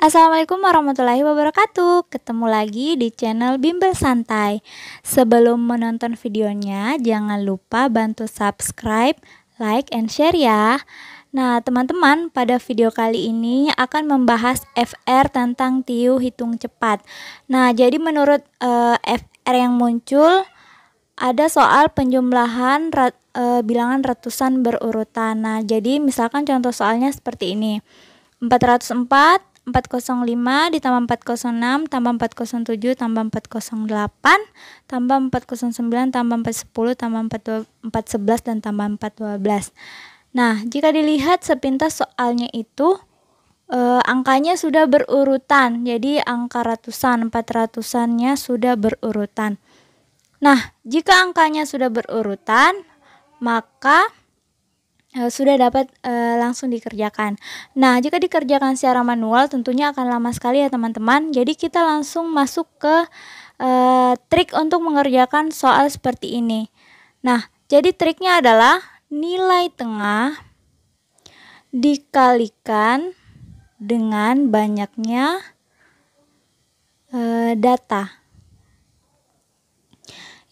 Assalamualaikum warahmatullahi wabarakatuh Ketemu lagi di channel Bimbel Santai Sebelum menonton videonya Jangan lupa bantu subscribe, like, and share ya Nah teman-teman pada video kali ini akan membahas FR tentang TIU hitung cepat Nah jadi menurut uh, eh, FR yang muncul ada soal penjumlahan rat, e, bilangan ratusan berurutan. Nah, jadi misalkan contoh soalnya seperti ini. 404 405 ditambah 406 tambah 407 tambah 408 tambah 409 tambah 410 tambah 411 dan tambah 412. Nah, jika dilihat sepintas soalnya itu eh, angkanya sudah berurutan. Jadi angka ratusan, 400-annya sudah berurutan. Nah, jika angkanya sudah berurutan, maka Eh, sudah dapat uh, langsung dikerjakan. Nah, jika dikerjakan secara manual tentunya akan lama sekali ya teman-teman. Jadi kita langsung masuk ke uh, trik untuk mengerjakan soal seperti ini. Nah, jadi triknya adalah nilai tengah dikalikan dengan banyaknya uh, data.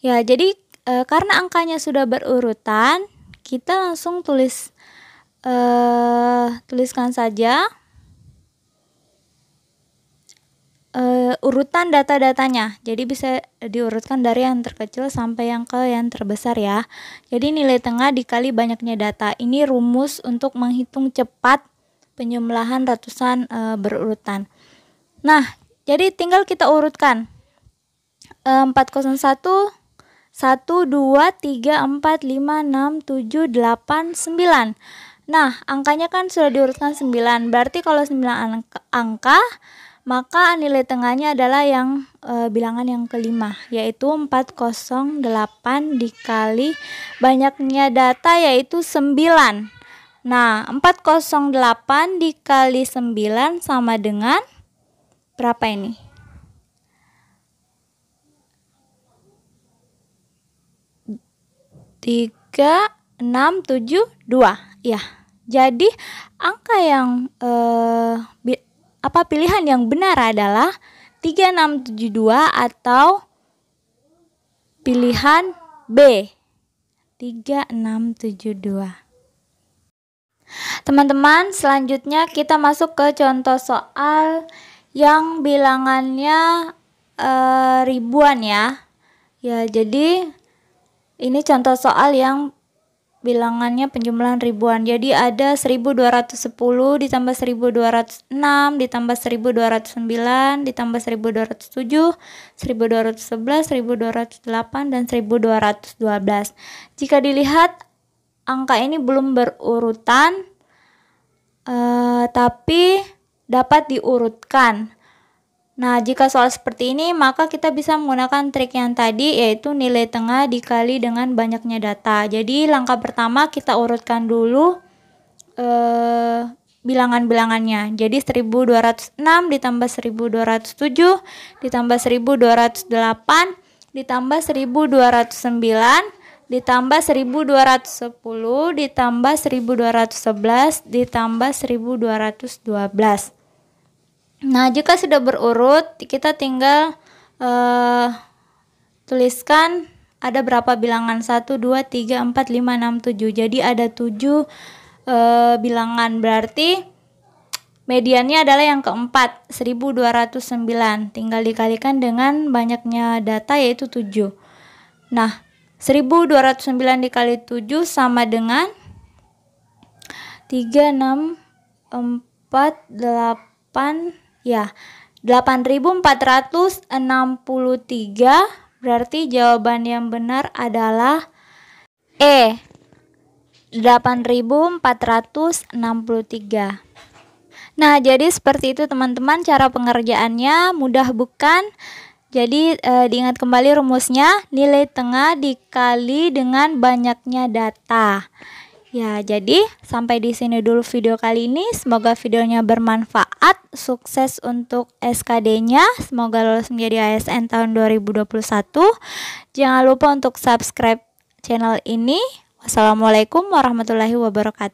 Ya, jadi uh, karena angkanya sudah berurutan, kita langsung tulis uh, tuliskan saja uh, urutan data-datanya. Jadi bisa diurutkan dari yang terkecil sampai yang ke yang terbesar ya. Jadi nilai tengah dikali banyaknya data. Ini rumus untuk menghitung cepat penjumlahan ratusan e, berurutan. Nah, jadi tinggal kita urutkan. E, 401 1, 2, 3, 4, 5, 6, 7, 8, 9 Nah, angkanya kan sudah diurutkan 9 Berarti kalau 9 angka, angka maka nilai tengahnya adalah yang e, bilangan yang kelima yaitu 408 dikali banyaknya data yaitu 9 nah 408 dikali 9 sama dengan berapa ini tiga enam tujuh dua ya jadi angka yang eh, apa pilihan yang benar adalah 3672 atau pilihan B 3672 Teman-teman, selanjutnya kita masuk ke contoh soal yang bilangannya e, ribuan ya. Ya, jadi ini contoh soal yang bilangannya penjumlahan ribuan. Jadi ada 1210 ditambah 1206 ditambah 1209 ditambah 1207, 1211, 1208 dan 1212. Jika dilihat angka ini belum berurutan eh, tapi dapat diurutkan. Nah, jika soal seperti ini, maka kita bisa menggunakan trik yang tadi, yaitu nilai tengah dikali dengan banyaknya data. Jadi, langkah pertama kita urutkan dulu eh, bilangan-bilangannya. Jadi, 1206 ditambah 1207 ditambah 1208 ditambah 1209 ditambah 1210 ditambah 1211 ditambah 1212. Nah, jika sudah berurut, kita tinggal uh, tuliskan ada berapa bilangan 1 2 3 4 5 6 7. Jadi ada 7 uh, eh, bilangan berarti mediannya adalah yang keempat 1209. Tinggal dikalikan dengan banyaknya data yaitu 7. Nah, 1209 dikali 7 sama dengan 3 6 4 8 Ya, 8463 berarti jawaban yang benar adalah E. 8463. Nah, jadi seperti itu teman-teman cara pengerjaannya mudah bukan? Jadi e, diingat kembali rumusnya nilai tengah dikali dengan banyaknya data. Ya, jadi sampai di sini dulu video kali ini. Semoga videonya bermanfaat. Sukses untuk SKD-nya. Semoga lulus menjadi ASN tahun 2021. Jangan lupa untuk subscribe channel ini. Wassalamualaikum warahmatullahi wabarakatuh.